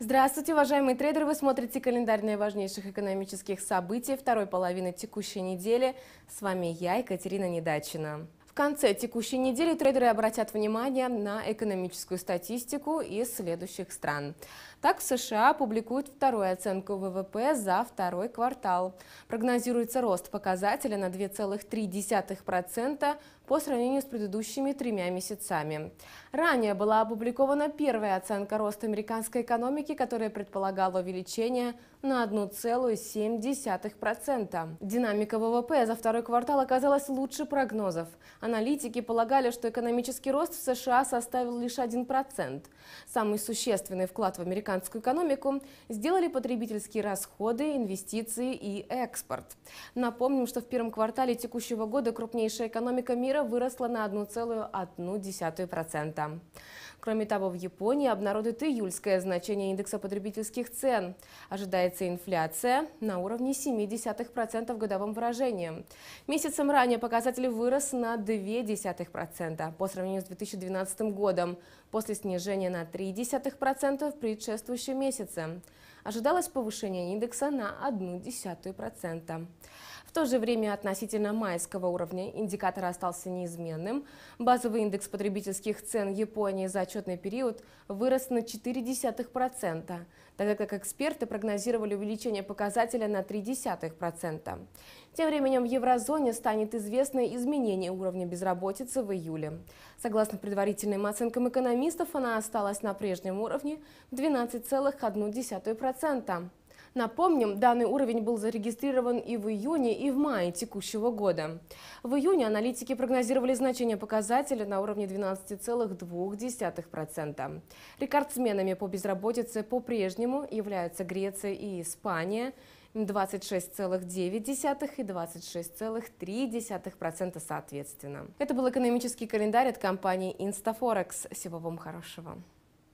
Здравствуйте, уважаемые трейдеры! Вы смотрите календарь наиважнейших экономических событий второй половины текущей недели. С вами я, Екатерина Недачина. В конце текущей недели трейдеры обратят внимание на экономическую статистику из следующих стран. Так, США публикуют вторую оценку ВВП за второй квартал. Прогнозируется рост показателя на 2,3% по сравнению с предыдущими тремя месяцами. Ранее была опубликована первая оценка роста американской экономики, которая предполагала увеличение на 1,7%. Динамика ВВП за второй квартал оказалась лучше прогнозов. Аналитики полагали, что экономический рост в США составил лишь 1%. Самый существенный вклад в американскую экономику сделали потребительские расходы, инвестиции и экспорт. Напомним, что в первом квартале текущего года крупнейшая экономика мира выросла на 1,1%. Кроме того, в Японии обнародуют июльское значение индекса потребительских цен. Ожидается инфляция на уровне 0,7% в годовом выражении. Месяцем ранее показатель вырос на 2,5%. 0,2% по сравнению с 2012 годом, после снижения на 0,3% в предшествующем месяце ожидалось повышение индекса на 0,1%. В то же время относительно майского уровня индикатор остался неизменным. Базовый индекс потребительских цен Японии за отчетный период вырос на 0,4%, тогда как эксперты прогнозировали увеличение показателя на 0,3%. Тем временем в еврозоне станет известно изменение уровня безработицы в июле. Согласно предварительным оценкам экономистов, она осталась на прежнем уровне в 12,1%. 1,2%. Напомним, данный уровень был зарегистрирован и в июне, и в мае текущего года. В июне аналитики прогнозировали значение показателя на уровне 12,2%. Рекордсменами по безработице по-прежнему являются Греция и Испания – 26,9 и 26,3% соответственно. Это был экономический календарь от компании Instaforex. Всего вам хорошего.